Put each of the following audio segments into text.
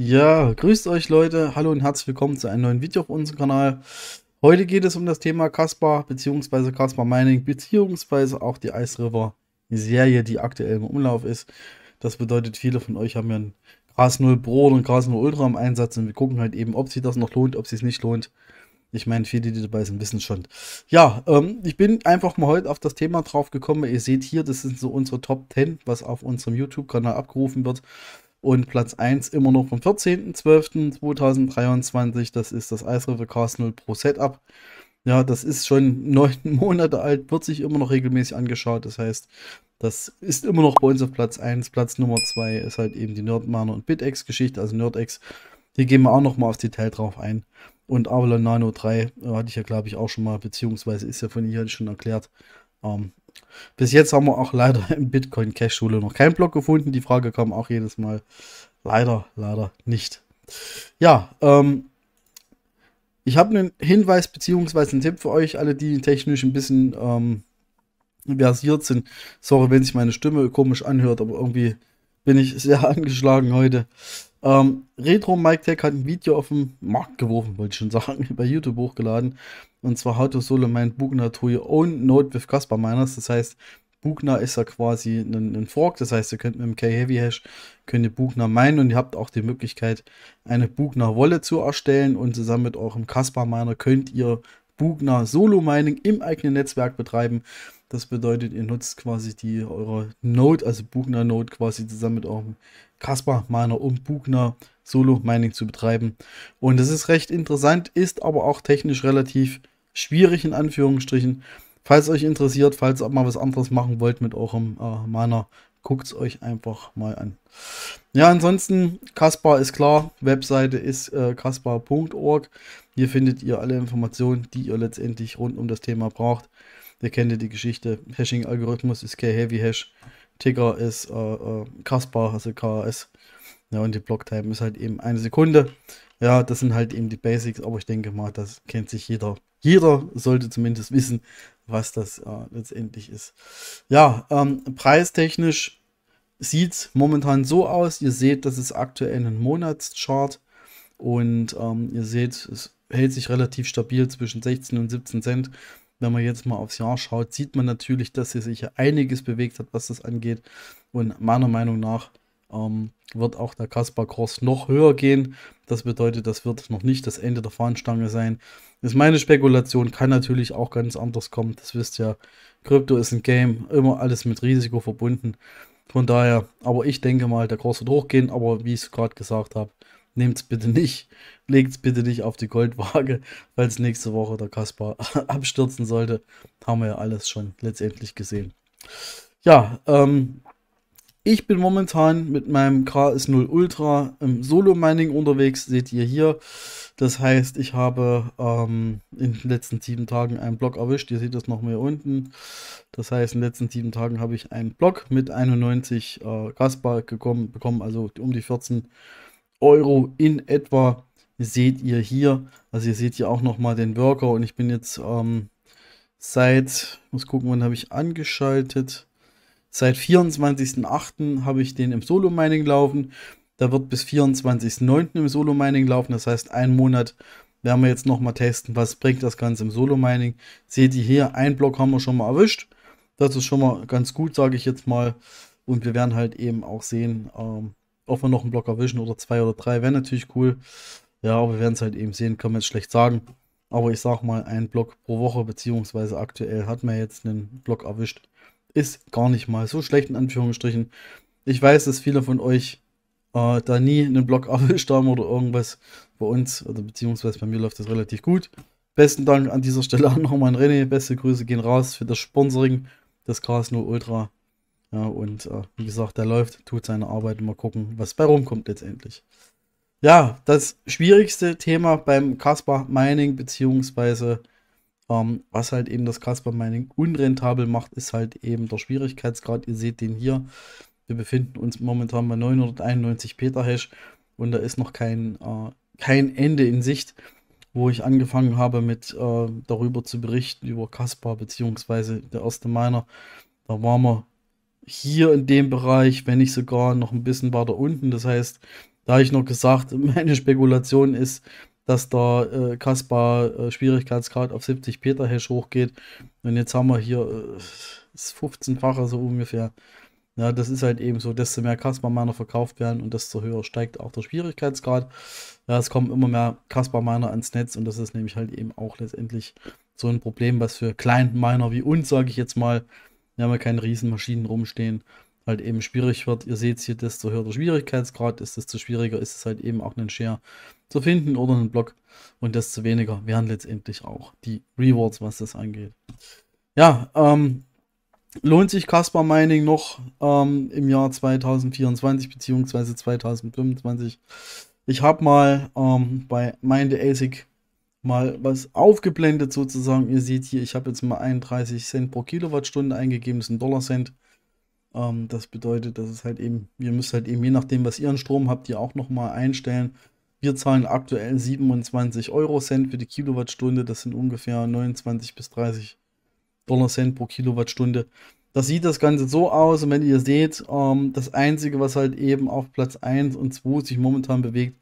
Ja, grüßt euch Leute, hallo und herzlich willkommen zu einem neuen Video auf unserem Kanal. Heute geht es um das Thema Casper bzw. Casper Mining bzw. auch die Ice River Serie, die aktuell im Umlauf ist. Das bedeutet, viele von euch haben ja ein Gras 0 Pro oder ein Gras 0 Ultra im Einsatz und wir gucken halt eben, ob sich das noch lohnt, ob sich es nicht lohnt. Ich meine, viele, die dabei sind, wissen schon. Ja, ähm, ich bin einfach mal heute auf das Thema drauf gekommen. Ihr seht hier, das sind so unsere Top 10, was auf unserem YouTube-Kanal abgerufen wird. Und Platz 1 immer noch vom 14.12.2023. Das ist das Ice River Castle Pro Setup. Ja, das ist schon neun Monate alt, wird sich immer noch regelmäßig angeschaut. Das heißt, das ist immer noch bei uns auf Platz 1. Platz Nummer 2 ist halt eben die Nerdmana und BitX Geschichte, also NerdX. Hier gehen wir auch nochmal aufs Detail drauf ein. Und Avalon Nano 3 äh, hatte ich ja, glaube ich, auch schon mal, beziehungsweise ist ja von ihr schon erklärt. Ähm, bis jetzt haben wir auch leider im Bitcoin Cash Schule noch keinen Block gefunden. Die Frage kam auch jedes Mal. Leider, leider nicht. Ja, ähm, ich habe einen Hinweis bzw. einen Tipp für euch, alle, die technisch ein bisschen ähm, versiert sind. Sorry, wenn sich meine Stimme komisch anhört, aber irgendwie bin ich sehr angeschlagen heute. Ähm, Retro Mike Tech hat ein Video auf den Markt geworfen, wollte ich schon sagen, bei YouTube hochgeladen. Und zwar How to Solo Mind Bugner to your own node with Casper Miners. Das heißt, Bugner ist ja quasi ein, ein, Fork. Das heißt, ihr könnt mit dem K-Heavy Hash könnt ihr Bugna meinen und ihr habt auch die Möglichkeit, eine Bugner Wolle zu erstellen. Und zusammen mit eurem Casper Miner könnt ihr Bugner Solo Mining im eigenen Netzwerk betreiben. Das bedeutet, ihr nutzt quasi die eure Node, also Bugner Node quasi zusammen mit eurem Casper Miner, um Bugner Solo Mining zu betreiben. Und das ist recht interessant, ist aber auch technisch relativ schwierig in Anführungsstrichen. Falls euch interessiert, falls ihr mal was anderes machen wollt mit eurem äh, Miner, guckt es euch einfach mal an. Ja, ansonsten, Kaspar ist klar, Webseite ist äh, Hier findet ihr alle Informationen, die ihr letztendlich rund um das Thema braucht. Ihr kennt ja die Geschichte. Hashing-Algorithmus ist K-Heavy-Hash. Ticker ist äh, äh, Kaspar, also KAS. Ja, und die Blocktime ist halt eben eine Sekunde. Ja, das sind halt eben die Basics, aber ich denke mal, das kennt sich jeder. Jeder sollte zumindest wissen, was das äh, letztendlich ist. Ja, ähm, preistechnisch sieht es momentan so aus. Ihr seht, das ist aktuell ein Monatschart und ähm, ihr seht, es hält sich relativ stabil zwischen 16 und 17 Cent. Wenn man jetzt mal aufs Jahr schaut, sieht man natürlich, dass sie sich einiges bewegt hat, was das angeht. Und meiner Meinung nach ähm, wird auch der Kaspar Cross noch höher gehen. Das bedeutet, das wird noch nicht das Ende der Fahnenstange sein. ist meine Spekulation, kann natürlich auch ganz anders kommen. Das wisst ihr. Krypto ist ein Game, immer alles mit Risiko verbunden. Von daher, aber ich denke mal, der Cross wird hochgehen. Aber wie ich es gerade gesagt habe, nehmt's bitte nicht, legt's bitte nicht auf die Goldwaage, falls nächste Woche der Kaspar abstürzen sollte. Haben wir ja alles schon letztendlich gesehen. Ja, ähm, ich bin momentan mit meinem KS0 Ultra im Solo-Mining unterwegs, seht ihr hier. Das heißt, ich habe ähm, in den letzten sieben Tagen einen Block erwischt. Ihr seht das noch mehr unten. Das heißt, in den letzten sieben Tagen habe ich einen Block mit 91 äh, Gaspar gekommen, bekommen, also um die 14 Euro in etwa seht ihr hier. Also ihr seht hier auch nochmal den Worker und ich bin jetzt ähm, seit, muss gucken, wann habe ich angeschaltet. Seit 24.08. habe ich den im Solo-Mining laufen. Da wird bis 24.09. im Solo-Mining laufen. Das heißt, einen Monat werden wir jetzt nochmal testen, was bringt das Ganze im Solo-Mining. Seht ihr hier, ein Block haben wir schon mal erwischt. Das ist schon mal ganz gut, sage ich jetzt mal. Und wir werden halt eben auch sehen, ähm, ob wir noch einen Block erwischen oder zwei oder drei, wäre natürlich cool. Ja, aber wir werden es halt eben sehen, kann man jetzt schlecht sagen. Aber ich sag mal, ein Block pro Woche, beziehungsweise aktuell hat man jetzt einen Block erwischt. Ist gar nicht mal so schlecht, in Anführungsstrichen. Ich weiß, dass viele von euch äh, da nie einen Block erwischt haben oder irgendwas. Bei uns, oder beziehungsweise bei mir läuft das relativ gut. Besten Dank an dieser Stelle an nochmal an René. Beste Grüße gehen raus für das Sponsoring des ks Ultra. Ja, und äh, wie gesagt, der läuft, tut seine Arbeit mal gucken, was bei rumkommt letztendlich. Ja, das schwierigste Thema beim Casper Mining, beziehungsweise ähm, was halt eben das Casper Mining unrentabel macht, ist halt eben der Schwierigkeitsgrad. Ihr seht den hier. Wir befinden uns momentan bei 991 Petahash und da ist noch kein, äh, kein Ende in Sicht, wo ich angefangen habe mit äh, darüber zu berichten, über Casper, beziehungsweise der erste Miner. Da waren wir hier in dem Bereich, wenn nicht sogar noch ein bisschen weiter unten. Das heißt, da habe ich noch gesagt, meine Spekulation ist, dass da äh, Kaspar äh, Schwierigkeitsgrad auf 70 Peter-Hash hochgeht. Und jetzt haben wir hier äh, 15-fache so ungefähr. Ja, das ist halt eben so, desto mehr Kaspar-Miner verkauft werden und desto höher steigt auch der Schwierigkeitsgrad. Ja, es kommen immer mehr Kaspar-Miner ans Netz und das ist nämlich halt eben auch letztendlich so ein Problem, was für Client-Miner wie uns, sage ich jetzt mal, wir haben ja keine riesen Maschinen rumstehen. Halt eben schwierig wird, ihr seht hier, desto höher der Schwierigkeitsgrad ist, desto schwieriger ist es halt eben auch einen Share zu finden oder einen Block. Und desto weniger werden letztendlich auch die Rewards, was das angeht. Ja, ähm, lohnt sich Casper Mining noch ähm, im Jahr 2024 bzw. 2025? Ich habe mal ähm, bei Mind ASIC mal was aufgeblendet sozusagen. Ihr seht hier, ich habe jetzt mal 31 Cent pro Kilowattstunde eingegeben, das ist ein Dollarcent. Ähm, das bedeutet, dass es halt eben, ihr müsst halt eben je nachdem, was ihr an Strom habt, ihr auch nochmal einstellen. Wir zahlen aktuell 27 Euro Cent für die Kilowattstunde, das sind ungefähr 29 bis 30 Dollar Cent pro Kilowattstunde. Das sieht das Ganze so aus und wenn ihr seht, ähm, das Einzige, was halt eben auf Platz 1 und 2 sich momentan bewegt,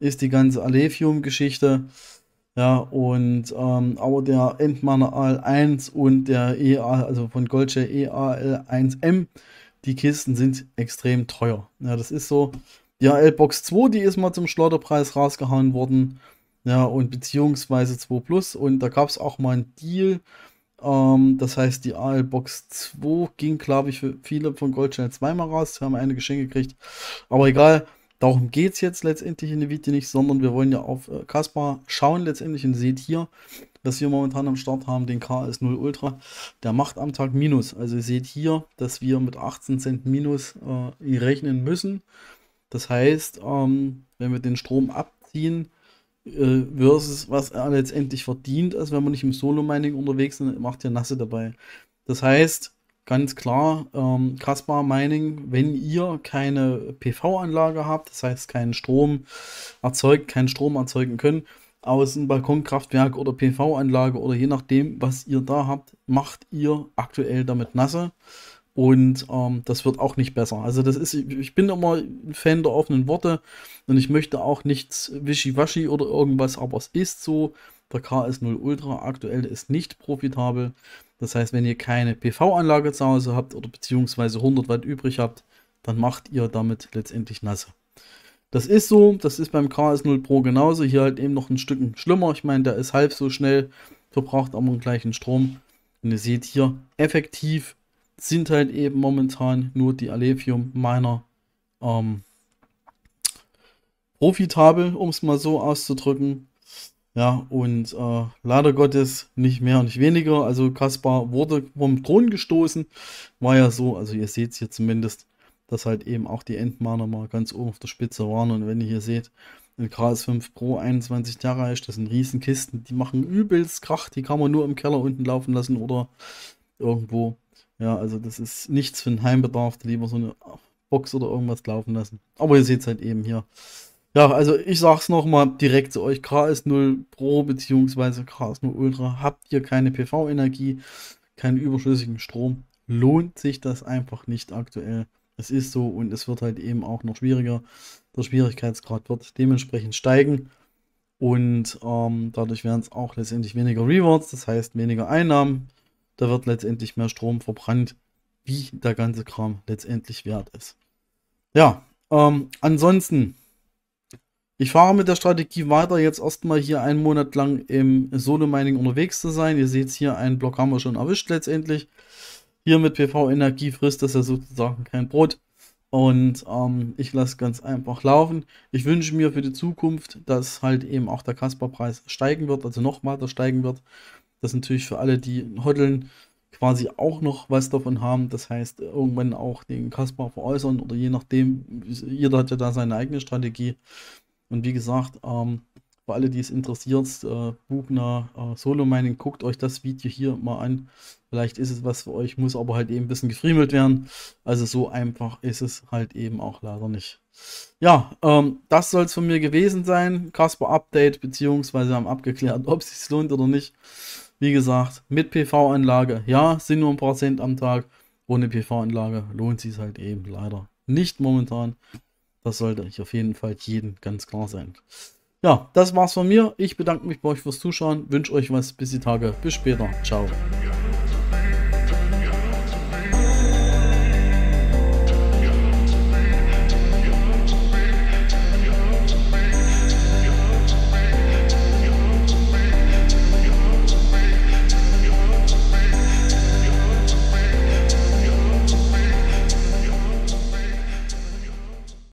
ist die ganze Alephium-Geschichte. Ja, und ähm, aber der Endmanner AL1 und der EA, also von Goldsche EAL1M, die Kisten sind extrem teuer. Ja, das ist so. Die AL-Box 2, die ist mal zum Schlotterpreis rausgehauen worden. Ja, und beziehungsweise 2 Plus. Und da gab es auch mal einen Deal. Ähm, das heißt, die AL-Box 2 ging, glaube ich, für viele von Goldshell zweimal raus. Wir haben eine Geschenke gekriegt. Aber egal, Darum geht es jetzt letztendlich in dem Video nicht, sondern wir wollen ja auf äh, Kaspar schauen letztendlich und seht hier, was wir momentan am Start haben, den KS0 Ultra, der macht am Tag Minus. Also ihr seht hier, dass wir mit 18 Cent Minus äh, rechnen müssen. Das heißt, ähm, wenn wir den Strom abziehen, äh, versus was er letztendlich verdient ist, wenn wir nicht im Solo-Mining unterwegs sind, macht ihr Nasse dabei. Das heißt, ganz klar, ähm, Kaspar Mining, wenn ihr keine PV-Anlage habt, das heißt keinen Strom erzeugt, keinen Strom erzeugen können, aus einem Balkonkraftwerk oder PV-Anlage oder je nachdem, was ihr da habt, macht ihr aktuell damit nasse. Und ähm, das wird auch nicht besser. Also das ist, ich bin immer ein Fan der offenen Worte und ich möchte auch nichts wischiwaschi oder irgendwas, aber es ist so, der KS0 Ultra aktuell ist nicht profitabel. Das heißt, wenn ihr keine PV-Anlage zu Hause habt oder beziehungsweise 100 Watt übrig habt, dann macht ihr damit letztendlich nasse. Das ist so, das ist beim KS0 Pro genauso. Hier halt eben noch ein Stück schlimmer. Ich meine, der ist halb so schnell, verbraucht aber den gleichen Strom. Und ihr seht hier, effektiv sind halt eben momentan nur die Alevium meiner ähm, profitabel, um es mal so auszudrücken. Ja, und äh, leider Gottes nicht mehr und nicht weniger. Also Kaspar wurde vom Thron gestoßen. War ja so, also ihr seht es hier zumindest, dass halt eben auch die Endmahner mal ganz oben auf der Spitze waren. Und wenn ihr hier seht, ein KS5 Pro 21 Terabyte, das sind Riesenkisten, die machen übelst Krach. Die kann man nur im Keller unten laufen lassen oder irgendwo. Ja, also das ist nichts für einen Heimbedarf, lieber so eine Box oder irgendwas laufen lassen. Aber ihr seht es halt eben hier. Ja, also ich sag's nochmal direkt zu euch: KS0 Pro bzw. KS0 Ultra habt ihr keine PV-Energie, keinen überschüssigen Strom, lohnt sich das einfach nicht aktuell. Es ist so und es wird halt eben auch noch schwieriger. Der Schwierigkeitsgrad wird dementsprechend steigen und ähm, dadurch werden es auch letztendlich weniger Rewards, das heißt weniger Einnahmen. Da wird letztendlich mehr Strom verbrannt, wie der ganze Kram letztendlich wert ist. Ja, ähm, ansonsten ich fahre mit der Strategie weiter, jetzt erstmal hier einen Monat lang im Solo-Mining unterwegs zu sein. Ihr seht hier, einen Block haben wir schon erwischt letztendlich. Hier mit PV-Energie frisst das ja sozusagen kein Brot. Und ähm, ich lasse ganz einfach laufen. Ich wünsche mir für die Zukunft, dass halt eben auch der Kasper-Preis steigen wird, also noch weiter steigen wird. Das natürlich für alle, die hoddeln, quasi auch noch was davon haben. Das heißt, irgendwann auch den Kaspar veräußern oder je nachdem, jeder hat ja da seine eigene Strategie. Und wie gesagt, ähm, für alle, die es interessiert, äh, Bugner äh, Solo Mining, guckt euch das Video hier mal an. Vielleicht ist es was für euch, muss aber halt eben ein bisschen gefriemelt werden. Also so einfach ist es halt eben auch leider nicht. Ja, ähm, das soll es von mir gewesen sein. Casper Update, beziehungsweise haben abgeklärt, ob es sich lohnt oder nicht. Wie gesagt, mit PV-Anlage, ja, sind nur ein paar Cent am Tag. Ohne PV-Anlage lohnt sich halt eben leider nicht momentan. Das sollte ich auf jeden Fall jedem ganz klar sein. Ja, das war's von mir. Ich bedanke mich bei euch fürs Zuschauen, wünsche euch was, bis die Tage, bis später. Ciao.